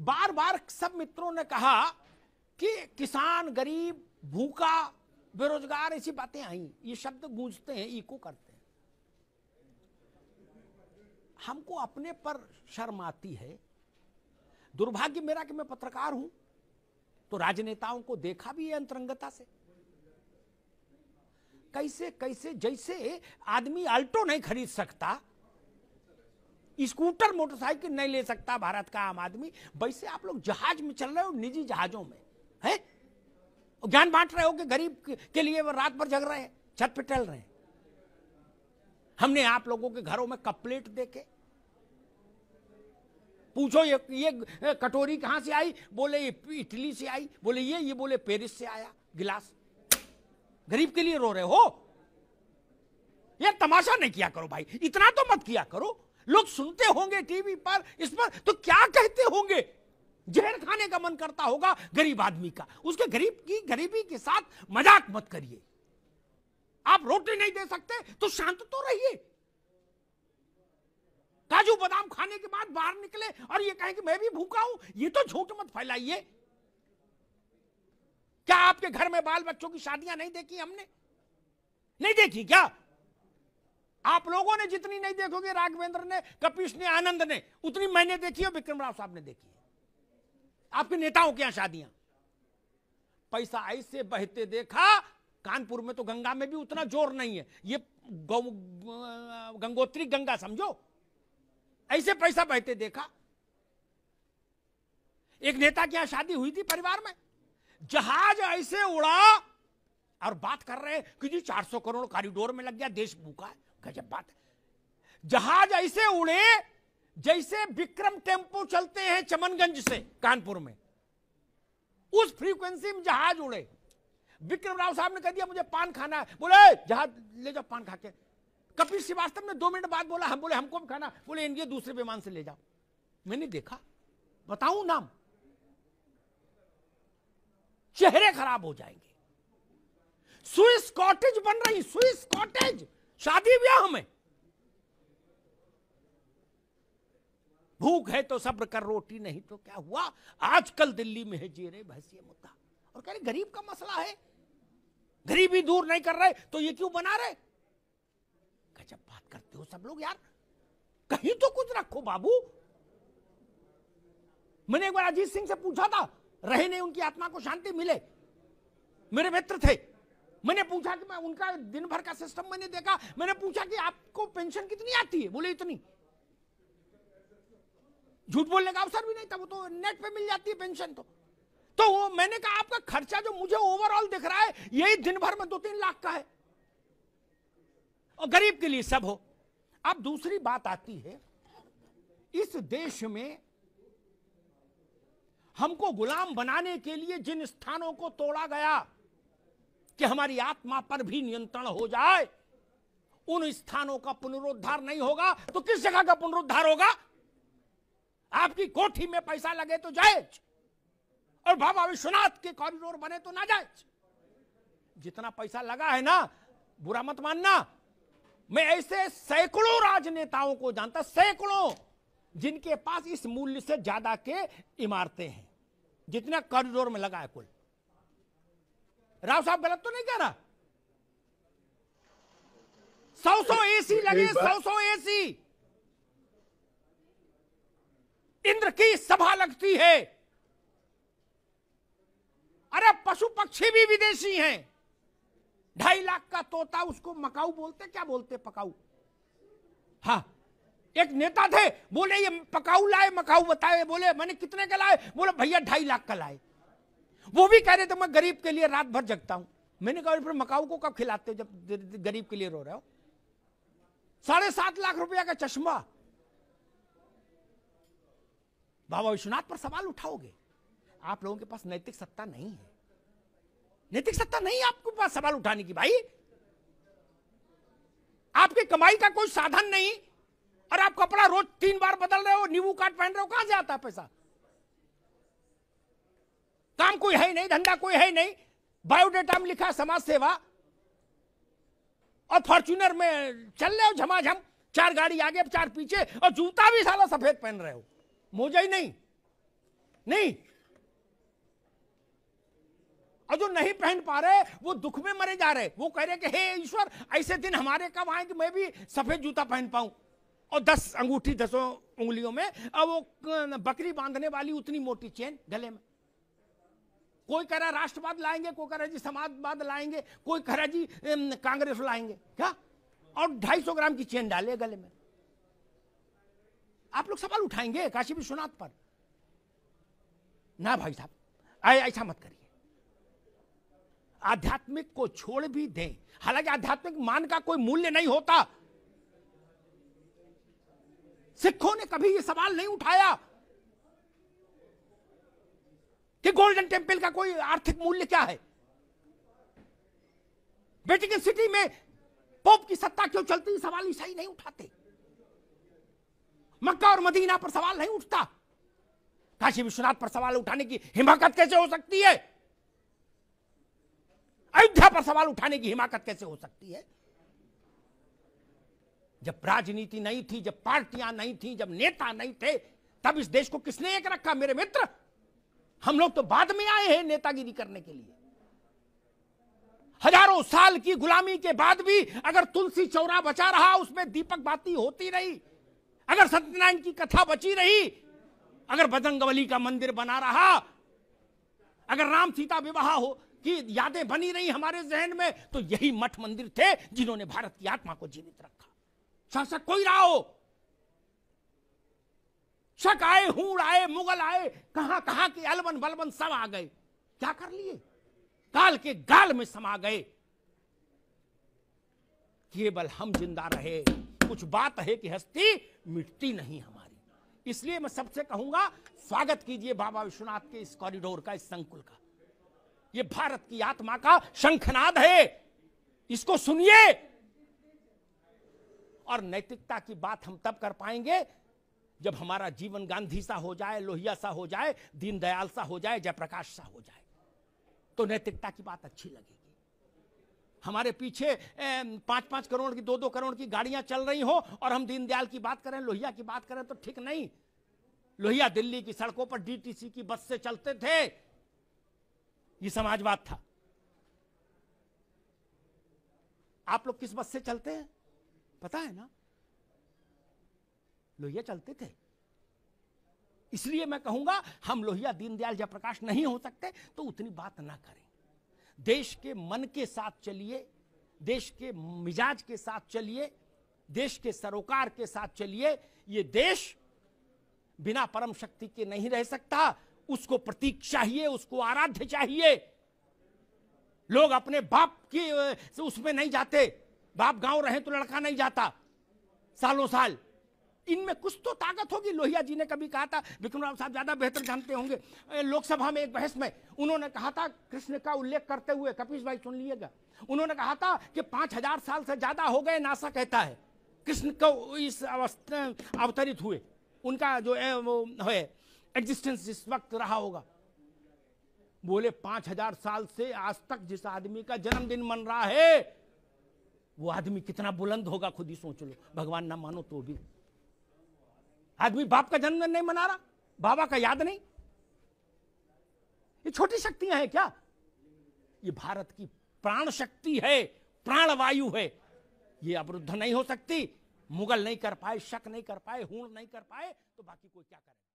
बार बार सब मित्रों ने कहा कि किसान गरीब भूखा बेरोजगार ऐसी बातें आई ये शब्द गूंजते हैं इको करते हैं हमको अपने पर शर्म आती है दुर्भाग्य मेरा कि मैं पत्रकार हूं तो राजनेताओं को देखा भी है अंतरंगता से कैसे कैसे जैसे आदमी अल्टो नहीं खरीद सकता स्कूटर मोटरसाइकिल नहीं ले सकता भारत का आम आदमी वैसे आप लोग जहाज में चल रहे हो निजी जहाजों में है ज्ञान बांट रहे हो कि गरीब के लिए वो रात भर जग रहे हैं छत पे टहल रहे हैं हमने आप लोगों के घरों में कप प्लेट देखे पूछो ये ये कटोरी कहां से आई बोले ये इटली से आई बोले ये ये बोले पेरिस से आया गिलास गरीब के लिए रो रहे हो यार तमाशा नहीं किया करो भाई इतना तो मत किया करो लोग सुनते होंगे टीवी पर इस पर तो क्या कहते होंगे जहर खाने का मन करता होगा गरीब आदमी का उसके गरीब की गरीबी के साथ मजाक मत करिए आप रोटी नहीं दे सकते तो शांत तो रहिए काजू बादाम खाने के बाद बाहर निकले और ये कहें कि मैं भी भूखा हूं ये तो झूठ मत फैलाइए क्या आपके घर में बाल बच्चों की शादियां नहीं देखी हमने नहीं देखी क्या आप लोगों ने जितनी नहीं देखोगे राघवेंद्र ने कपीश ने आनंद ने उतनी मैंने देखी है विक्रम राव साहब ने देखी है आपके नेताओं के यहां शादियां पैसा ऐसे बहते देखा कानपुर में तो गंगा में भी उतना जोर नहीं है ये गंगोत्री गंगा समझो ऐसे पैसा बहते देखा एक नेता की यहां शादी हुई थी परिवार में जहाज ऐसे उड़ा और बात कर रहे हैं कि जी 400 करोड़ कॉरिडोर में लग गया देश भूखा है गजब बात जहाज ऐसे उड़े जैसे विक्रम टेम्पो चलते हैं चमनगंज से कानपुर में उस फ्रीक्वेंसी में जहाज उड़े विक्रम राव साहब ने कह दिया मुझे पान खाना है बोले जहाज ले जाओ पान खा के कपिल श्रीवास्तव ने दो मिनट बाद बोला हम बोले हमको भी खाना बोले इनके दूसरे विमान से ले जाओ मैंने देखा बताऊ नाम चेहरे खराब हो जाएंगे स्विस कॉटेज बन रही स्विस कॉटेज शादी ब्याह में भूख है तो सब्र कर रोटी नहीं तो क्या हुआ आजकल दिल्ली में है जेरे भैंसी मुद्दा और कह रहे गरीब का मसला है गरीबी दूर नहीं कर रहे तो ये क्यों बना रहे जब बात करते हो सब लोग यार कहीं तो कुछ रखो बाबू मैंने एक बार अजीत सिंह से पूछा था रहे नहीं उनकी आत्मा को शांति मिले मेरे मित्र थे मैंने पूछा कि मैं उनका दिन भर का सिस्टम मैंने देखा मैंने पूछा कि आपको पेंशन कितनी आती है बोले इतनी झूठ बोलने का अवसर भी नहीं था वो तो नेट पे मिल जाती है पेंशन तो तो वो मैंने कहा आपका खर्चा जो मुझे ओवरऑल दिख रहा है यही दिन भर में दो तीन लाख का है और गरीब के लिए सब हो अब दूसरी बात आती है इस देश में हमको गुलाम बनाने के लिए जिन स्थानों को तोड़ा गया कि हमारी आत्मा पर भी नियंत्रण हो जाए उन स्थानों का पुनरुद्धार नहीं होगा तो किस जगह का पुनरुद्धार होगा आपकी कोठी में पैसा लगे तो जाए और बाबा विश्वनाथ के कॉरिडोर बने तो ना जायज जितना पैसा लगा है ना बुरा मत मानना मैं ऐसे सैकड़ों राजनेताओं को जानता सैकड़ों जिनके पास इस मूल्य से ज्यादा के इमारतें हैं जितना कॉरिडोर में लगा है कुल राव साहब गलत तो नहीं कह रहा सौ सौ एसी तो लगे सौ सौ एसी इंद्र की सभा लगती है अरे पशु पक्षी भी विदेशी हैं ढाई लाख का तोता उसको मकाऊ बोलते क्या बोलते पकाऊ हाँ एक नेता थे बोले ये पकाऊ लाए मकाऊ बताए बोले मैंने कितने का लाए बोले भैया ढाई लाख का लाए वो भी कह रहे थे मैं गरीब के लिए रात भर जगता हूं मैंने कहा फिर मकाऊ को कब खिलाते हो जब गरीब के लिए रो रहे हो साढ़े सात लाख रुपया का चश्मा बाबा विश्वनाथ पर सवाल उठाओगे आप लोगों के पास नैतिक सत्ता नहीं है नैतिक सत्ता नहीं है आपके पास सवाल उठाने की भाई आपकी कमाई का कोई साधन नहीं और आप कपड़ा रोज तीन बार बदल रहे हो नींबू काट पहन रहे हो कहां से आता है पैसा काम कोई है नहीं धंधा कोई है नहीं बायोडेटा में लिखा समाज सेवा और फॉर्चुनर में चल रहे हो झमाझम चार गाड़ी आगे चार पीछे और जूता भी साला सफेद पहन रहे हो मोजा ही नहीं नहीं और जो नहीं पहन पा रहे वो दुख में मरे जा रहे वो कह रहे कि हे ईश्वर ऐसे दिन हमारे कब आए कि मैं भी सफेद जूता पहन पाऊं और दस अंगूठी दसों उंगलियों में और वो बकरी बांधने वाली उतनी मोटी चेन गले में कोई कह रहा राष्ट्रवाद लाएंगे कोई कह रहा जी समाजवाद लाएंगे कोई कह रहा जी कांग्रेस लाएंगे क्या और 250 ग्राम की चेन डाले गले में आप लोग सवाल उठाएंगे काशी विश्वनाथ पर ना भाई साहब आए ऐसा मत करिए आध्यात्मिक को छोड़ भी दें हालांकि आध्यात्मिक मान का कोई मूल्य नहीं होता सिखों ने कभी ये सवाल नहीं उठाया कि गोल्डन टेम्पल का कोई आर्थिक मूल्य क्या है वेटिकन सिटी में पोप की सत्ता क्यों चलती सवाल ईसाई नहीं उठाते मक्का और मदीना पर सवाल नहीं उठता काशी विश्वनाथ पर सवाल उठाने की हिमाकत कैसे हो सकती है अयोध्या पर सवाल उठाने की हिमाकत कैसे हो सकती है जब राजनीति नहीं थी जब पार्टियां नहीं थी जब नेता नहीं थे तब इस देश को किसने एक रखा मेरे मित्र हम लोग तो बाद में आए हैं नेतागिरी करने के लिए हजारों साल की गुलामी के बाद भी अगर तुलसी चौरा बचा रहा उसमें दीपक बाती होती रही अगर सत्यनारायण की कथा बची रही अगर बजरंगवली का मंदिर बना रहा अगर राम सीता विवाह हो की यादें बनी रही हमारे जहन में तो यही मठ मंदिर थे जिन्होंने भारत की आत्मा को जीवित रखा शासक कोई रहा हो शक आए हूड़ आए मुगल आए कहां कहां के अलबन बलबन सब आ गए क्या कर लिए काल के गाल में समा गए केवल हम जिंदा रहे कुछ बात है कि हस्ती मिटती नहीं हमारी इसलिए मैं सबसे कहूंगा स्वागत कीजिए बाबा विश्वनाथ के इस कॉरिडोर का इस संकुल का ये भारत की आत्मा का शंखनाद है इसको सुनिए और नैतिकता की बात हम तब कर पाएंगे जब हमारा जीवन गांधी सा हो जाए लोहिया सा हो जाए दीनदयाल सा हो जाए जयप्रकाश सा हो जाए तो नैतिकता की बात अच्छी लगेगी हमारे पीछे पांच पांच करोड़ की दो दो करोड़ की गाड़ियां चल रही हो और हम दीनदयाल की बात करें लोहिया की बात करें तो ठीक नहीं लोहिया दिल्ली की सड़कों पर डीटीसी की बस से चलते थे ये समाजवाद था आप लोग किस बस से चलते हैं पता है ना लोहिया चलते थे इसलिए मैं कहूंगा हम लोहिया दीनदयाल जयप्रकाश नहीं हो सकते तो उतनी बात ना करें देश के मन के साथ चलिए देश के मिजाज के साथ चलिए देश के सरोकार के साथ चलिए ये देश बिना परम शक्ति के नहीं रह सकता उसको प्रतीक चाहिए उसको आराध्य चाहिए लोग अपने बाप की उसमें नहीं जाते बाप गांव रहे तो लड़का नहीं जाता सालों साल इनमें कुछ तो ताकत होगी लोहिया जी ने कभी कहा था विक्रम राव साहब ज्यादा बेहतर जानते होंगे लोकसभा में एक बहस में उन्होंने कहा था कृष्ण का उल्लेख करते हुए कपीश भाई सुन लिएगा उन्होंने कहा था कि पांच हजार साल से ज्यादा हो गए नासा कहता है कृष्ण को इस अवस्था अवतरित हुए उनका जो ए, वो है एग्जिस्टेंस जिस वक्त रहा होगा बोले पांच हजार साल से आज तक जिस आदमी का जन्मदिन मन रहा है वो आदमी कितना बुलंद होगा खुद ही सोच लो भगवान ना मानो तो भी आदमी बाप का जन्मदिन नहीं मना रहा बाबा का याद नहीं ये छोटी शक्तियां हैं क्या ये भारत की प्राण शक्ति है प्राण वायु है ये अवरुद्ध नहीं हो सकती मुगल नहीं कर पाए शक नहीं कर पाए हूण नहीं कर पाए तो बाकी कोई क्या करे